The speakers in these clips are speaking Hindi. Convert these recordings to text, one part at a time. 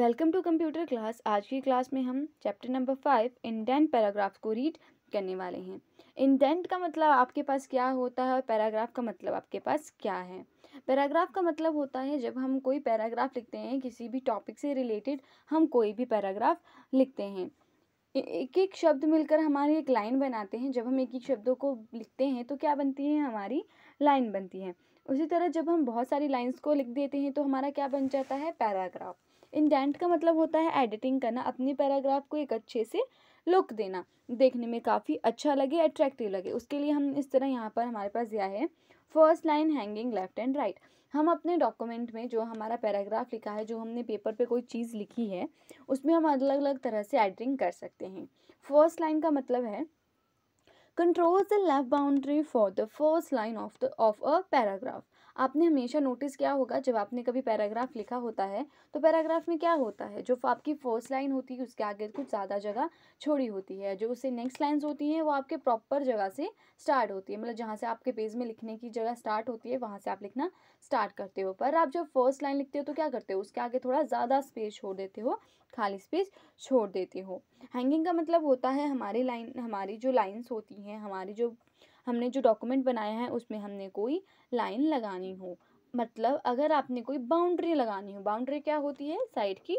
वेलकम टू कंप्यूटर क्लास आज की क्लास में हम chapter number five indent paragraph को रीड करने वाले हैं इंडेंट का मतलब आपके पास क्या होता है और पैराग्राफ का मतलब आपके पास क्या है पैराग्राफ का मतलब होता है जब हम कोई पैराग्राफ लिखते हैं किसी भी टॉपिक से रिलेटेड हम कोई भी पैराग्राफ लिखते हैं एक एक शब्द मिलकर हमारी एक लाइन बनाते हैं जब हम एक एक शब्दों को लिखते हैं तो क्या बनती है हमारी लाइन बनती है उसी तरह जब हम बहुत सारी लाइन्स को लिख देते हैं तो हमारा क्या बन जाता है पैराग्राफ इंडेंट का मतलब होता है एडिटिंग करना अपनी पैराग्राफ को एक अच्छे से लुक देना देखने में काफ़ी अच्छा लगे अट्रैक्टिव लगे उसके लिए हम इस तरह यहाँ पर हमारे पास दिया है first line hanging left and right हम अपने डॉक्यूमेंट में जो हमारा पैराग्राफ लिखा है जो हमने पेपर पे कोई चीज़ लिखी है उसमें हम अलग अलग तरह से एडिटिंग कर सकते हैं फर्स्ट लाइन का मतलब है control the left boundary for the first line of the of a paragraph आपने हमेशा नोटिस किया होगा जब आपने कभी पैराग्राफ लिखा होता है तो पैराग्राफ में क्या होता है जो आपकी फर्स्ट लाइन होती है उसके आगे कुछ ज़्यादा जगह छोड़ी होती है जो उससे नेक्स्ट लाइन्स होती हैं वो आपके प्रॉपर जगह से स्टार्ट होती है मतलब जहाँ से आपके पेज में लिखने की जगह स्टार्ट होती है वहाँ से आप लिखना स्टार्ट करते हो पर आप जब फर्स्ट लाइन लिखते हो तो क्या करते हो उसके आगे थोड़ा ज़्यादा स्पेस छोड़ देते हो खाली स्पेस छोड़ देते हो हैंगिंग का मतलब होता है हमारी लाइन हमारी जो लाइन्स होती हैं हमारी जो हमने जो डॉक्यूमेंट बनाया है उसमें हमने कोई लाइन लगानी हो मतलब अगर आपने कोई बाउंड्री लगानी हो बाउंड्री क्या होती है साइड की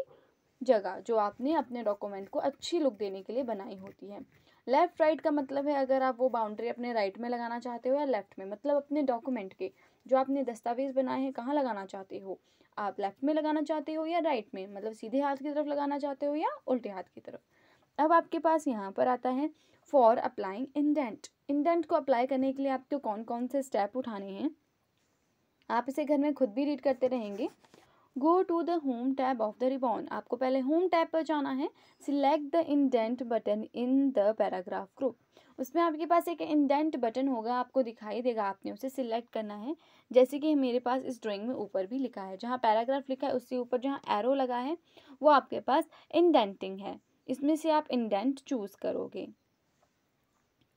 जगह जो आपने अपने डॉक्यूमेंट को अच्छी लुक देने के लिए बनाई होती है लेफ़्ट राइट का मतलब है अगर आप वो बाउंड्री अपने राइट में लगाना चाहते हो या लेफ़्ट में मतलब अपने डॉक्यूमेंट के जो आपने दस्तावेज़ बनाए हैं कहाँ लगाना चाहते हो आप लेफ़्ट में लगाना चाहते हो या राइट में मतलब सीधे हाथ की तरफ लगाना चाहते हो या उल्टे हाथ की तरफ अब आपके पास यहाँ पर आता है फॉर अप्लाइंग इंडेंट इंडेंट को अप्लाई करने के लिए आपको कौन कौन से स्टेप उठाने हैं आप इसे घर में खुद भी रीड करते रहेंगे go to the home tab of the ribbon आपको पहले होम टैब पर जाना है select the indent button in the paragraph group उसमें आपके पास एक इंडेंट बटन होगा आपको दिखाई देगा आपने उसे सिलेक्ट करना है जैसे कि मेरे पास इस ड्राइंग में ऊपर भी लिखा है जहाँ पैराग्राफ लिखा है उसके ऊपर जहाँ एरो लगा है वो आपके पास इंडेंटिंग है इसमें से आप इंडेंट चूज़ करोगे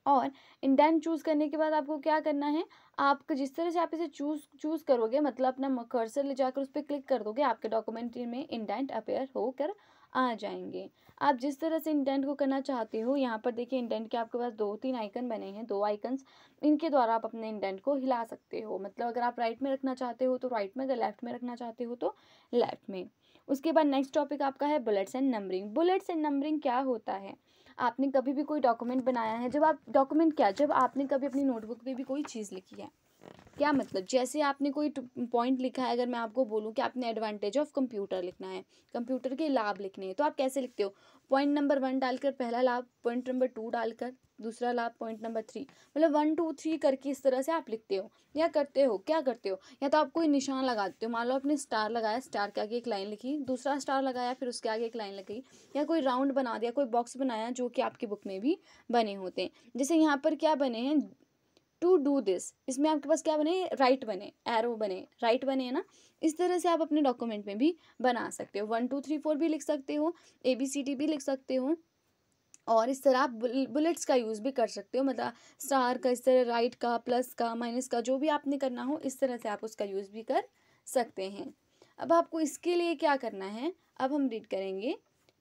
और इंडेंट चूज़ करने के बाद आपको क्या करना है आपको जिस तरह से आप इसे चूज़ चूज़ करोगे मतलब अपना कर्सर ले जाकर उस पर क्लिक कर दोगे आपके डॉक्यूमेंट में इंडेंट अपेयर होकर आ जाएंगे आप जिस तरह से इंडेंट को करना चाहते हो यहाँ पर देखिए इंडेंट के आपके पास दो तीन आइकन बने हैं दो आइकन्स इनके द्वारा आप अपने इंडेंट को हिला सकते हो मतलब अगर आप राइट में रखना चाहते हो तो राइट में अगर लेफ्ट में रखना चाहते हो तो लेफ्ट में उसके बाद नेक्स्ट टॉपिक आपका है bullets and numbering bullets and numbering क्या होता है आपने कभी भी कोई डॉक्यूमेंट बनाया है जब आप डॉक्यूमेंट क्या जब आपने कभी अपनी नोटबुक पे भी कोई चीज़ लिखी है क्या मतलब जैसे आपने कोई पॉइंट लिखा है अगर मैं आपको बोलूँ कि आपने एडवांटेज ऑफ कंप्यूटर लिखना है कंप्यूटर के लाभ लिखने हैं तो आप कैसे लिखते हो पॉइंट नंबर वन डालकर पहला लाभ पॉइंट नंबर टू डालकर दूसरा लाभ पॉइंट नंबर थ्री मतलब वन टू थ्री करके इस तरह से आप लिखते हो या करते हो क्या करते हो या तो आप कोई निशान लगाते हो मान लो आपने स्टार लगाया स्टार के आगे एक लाइन लिखी दूसरा स्टार लगाया फिर उसके आगे एक लाइन लगी या कोई राउंड बना दिया कोई बॉक्स बनाया जो कि आपकी बुक में भी बने होते हैं जैसे यहाँ पर क्या बने हैं टू डू दिस इसमें आपके पास क्या बने राइट बने एरो बने राइट बने है ना इस तरह से आप अपने डॉक्यूमेंट में भी बना सकते हो वन टू थ्री फोर भी लिख सकते हो ए बी सी डी भी लिख सकते हो और इस तरह आप बुलेट्स का यूज़ भी कर सकते हो मतलब स्टार का इस तरह राइट का प्लस का माइनस का जो भी आपने करना हो इस तरह से आप उसका यूज़ भी कर सकते हैं अब आपको इसके लिए क्या करना है अब हम रीड करेंगे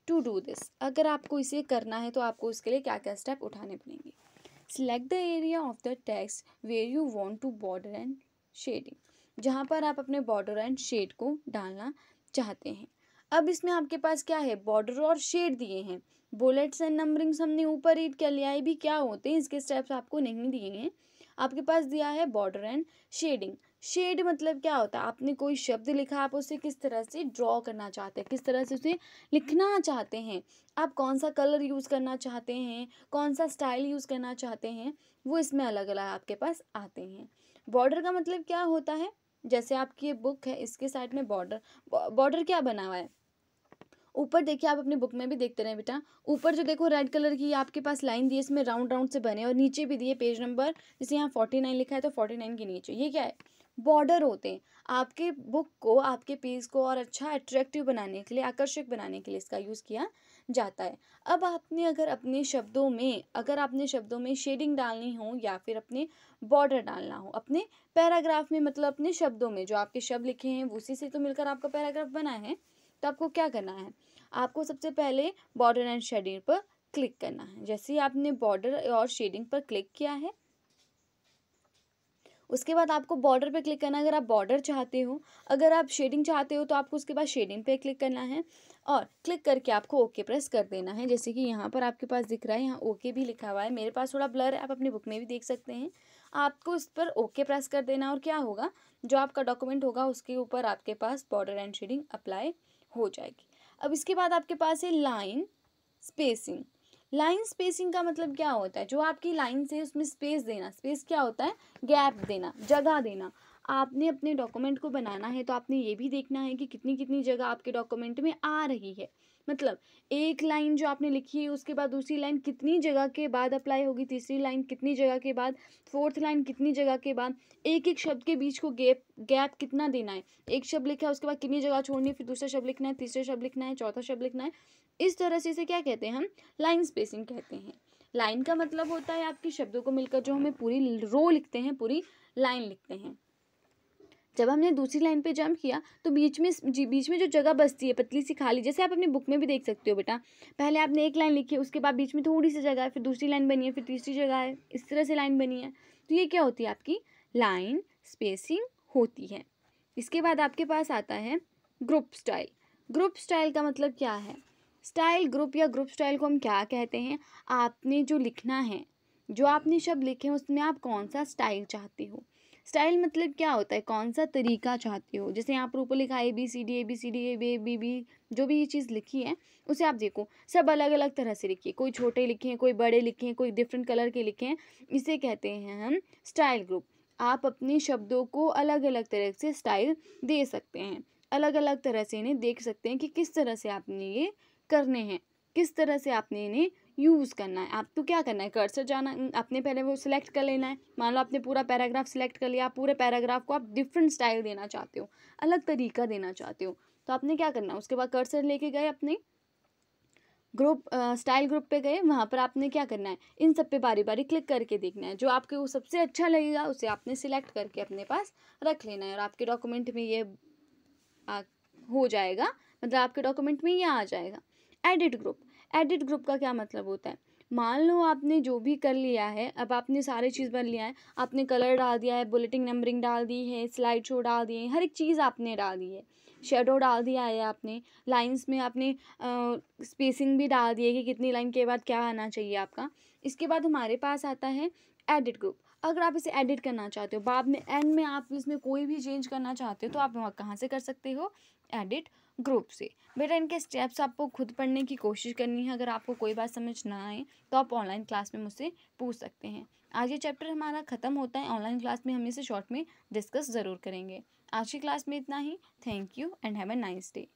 टू डू दिस अगर आपको इसे करना है तो आपको उसके लिए क्या क्या स्टेप उठाने पड़ेंगे select the area of the text where you want to border and shading जहाँ पर आप अपने बॉर्डर एंड शेड को डालना चाहते हैं अब इसमें आपके पास क्या है बॉर्डर और शेड दिए हैं बुलेट्स एंड नंबरिंग्स हमने ऊपर रीड कर लिया है भी क्या होते हैं इसके स्टेप्स आपको नहीं दिए हैं आपके पास दिया है बॉर्डर एंड शेडिंग शेड मतलब क्या होता है आपने कोई शब्द लिखा आप उसे किस तरह से ड्रॉ करना चाहते हैं किस तरह से उसे लिखना चाहते हैं आप कौन सा कलर यूज़ करना चाहते हैं कौन सा स्टाइल यूज़ करना चाहते हैं वो इसमें अलग अलग आपके पास आते हैं बॉर्डर का मतलब क्या होता है जैसे आपकी ये बुक है इसके साइड में बॉर्डर बॉर्डर क्या बना हुआ है ऊपर देखिए आप अपनी बुक में भी देखते रहे बेटा ऊपर जो देखो रेड कलर की आपके पास लाइन दी है इसमें राउंड राउंड से बने और नीचे भी दिए पेज नंबर जैसे यहाँ फोर्टी नाइन लिखा है तो फोर्टी नाइन के नीचे ये क्या है बॉर्डर होते हैं आपके बुक को आपके पेज को और अच्छा अट्रैक्टिव बनाने के लिए आकर्षक बनाने के लिए इसका यूज़ किया जाता है अब आपने अगर अपने शब्दों में अगर आपने शब्दों में शेडिंग डालनी हो या फिर अपने बॉर्डर डालना हो अपने पैराग्राफ में मतलब अपने शब्दों में जो आपके शब्द लिखे हैं उसी से तो मिलकर आपका पैराग्राफ बना है तो आपको क्या करना है आपको सबसे पहले बॉर्डर एंड शेडिंग पर क्लिक करना है जैसे ही आपने बॉर्डर और शेडिंग पर क्लिक किया है उसके बाद आपको बॉर्डर पे क्लिक करना है अगर आप बॉर्डर चाहते हो अगर आप शेडिंग चाहते हो तो आपको उसके बाद शेडिंग पे क्लिक करना है और क्लिक करके आपको ओके प्रेस कर देना है जैसे कि यहाँ पर आपके पास दिख रहा है यहाँ ओके भी लिखा हुआ है मेरे पास थोड़ा ब्लर है आप अपनी बुक में भी देख सकते हैं आपको इस पर ओके प्रेस कर देना और क्या होगा जो आपका डॉक्यूमेंट होगा उसके ऊपर आपके पास बॉर्डर एंड शेडिंग अप्लाई हो जाएगी अब इसके बाद आपके पास है लाइन स्पेसिंग लाइन स्पेसिंग का मतलब क्या होता है जो आपकी लाइन से उसमें स्पेस देना स्पेस क्या होता है गैप देना जगह देना आपने अपने डॉक्यूमेंट को बनाना है तो आपने ये भी देखना है कि कितनी कितनी जगह आपके डॉक्यूमेंट में आ रही है मतलब एक लाइन जो आपने लिखी है उसके बाद दूसरी लाइन कितनी जगह के बाद अप्लाई होगी तीसरी लाइन कितनी जगह के बाद फोर्थ लाइन कितनी जगह के बाद एक एक शब्द के बीच को गैप गैप कितना देना है एक शब्द लिखा है उसके बाद कितनी जगह छोड़नी है फिर दूसरा शब्द लिखना है तीसरा शब्द लिखना है चौथा शब्द लिखना है इस तरह से इसे क्या कहते हैं हम लाइन स्पेसिंग कहते हैं लाइन का मतलब होता है आपके शब्दों को मिलकर जो हमें पूरी रो लिखते हैं पूरी लाइन लिखते हैं जब हमने दूसरी लाइन पे जंप किया तो बीच में बीच में जो जगह बचती है पतली सी खाली जैसे आप अपनी बुक में भी देख सकते हो बेटा पहले आपने एक लाइन लिखी है उसके बाद बीच में थोड़ी सी जगह है फिर दूसरी लाइन बनी है फिर तीसरी जगह है इस तरह से लाइन बनी है तो ये क्या होती है आपकी लाइन स्पेसिंग होती है इसके बाद आपके पास आता है ग्रुप स्टाइल ग्रुप स्टाइल का मतलब क्या है स्टाइल ग्रुप या ग्रुप स्टाइल को हम क्या कहते हैं आपने जो लिखना है जो आपने शब्द लिखे हैं उसमें आप कौन सा स्टाइल चाहते हो स्टाइल मतलब क्या होता है कौन सा तरीका चाहते हो जैसे यहाँ पर ऊपर लिखा A B C D A B C D A B B B जो भी ये चीज़ लिखी है उसे आप देखो सब अलग अलग तरह से लिखिए कोई छोटे लिखे हैं कोई बड़े लिखे हैं कोई डिफरेंट कलर के लिखे हैं इसे कहते हैं हम स्टाइल ग्रुप आप अपने शब्दों को अलग अलग तरह से स्टाइल दे सकते हैं अलग अलग तरह से इन्हें देख सकते हैं कि किस तरह से आपने ये करने हैं किस तरह से आपने इन्हें यूज़ करना है आपको तो क्या करना है कर्सर जाना आपने पहले वो सिलेक्ट कर लेना है मान लो आपने पूरा पैराग्राफ सिलेक्ट कर लिया पूरे पैराग्राफ को आप डिफरेंट स्टाइल देना चाहते हो अलग तरीका देना चाहते हो तो आपने क्या करना है उसके बाद कर्सर लेके गए अपने ग्रुप स्टाइल ग्रुप पे गए वहाँ पर आपने क्या करना है इन सब पे बारी बारी क्लिक करके देखना है जो आपके वो सबसे अच्छा लगेगा उसे आपने सिलेक्ट करके अपने पास रख लेना है और आपके डॉक्यूमेंट में ये आ, हो जाएगा मतलब आपके डॉक्यूमेंट में ये आ जाएगा एडिट ग्रुप एडिट ग्रुप का क्या मतलब होता है मान लो आपने जो भी कर लिया है अब आपने सारे चीज़ बन लिया है आपने कलर डाल दिया है बुलेटिन नंबरिंग डाल दी है स्लाइड शो डाल दिए हर एक चीज़ आपने डाल दी है शेडो डाल दिया है आपने लाइंस में आपने स्पेसिंग भी डाल दी है कि कितनी लाइन के बाद क्या आना चाहिए आपका इसके बाद हमारे पास आता है एडिट ग्रुप अगर आप इसे एडिट करना चाहते हो बाद में एंड में आप इसमें कोई भी चेंज करना चाहते हो तो आप वहाँ कहाँ से कर सकते हो एडिट ग्रुप से बेटा इनके स्टेप्स आपको खुद पढ़ने की कोशिश करनी है अगर आपको कोई बात समझ ना आए तो आप ऑनलाइन क्लास में मुझसे पूछ सकते हैं आज ये चैप्टर हमारा ख़त्म होता है ऑनलाइन क्लास में हम इसे शॉर्ट में डिस्कस ज़रूर करेंगे आज की क्लास में इतना ही thank you and have a nice day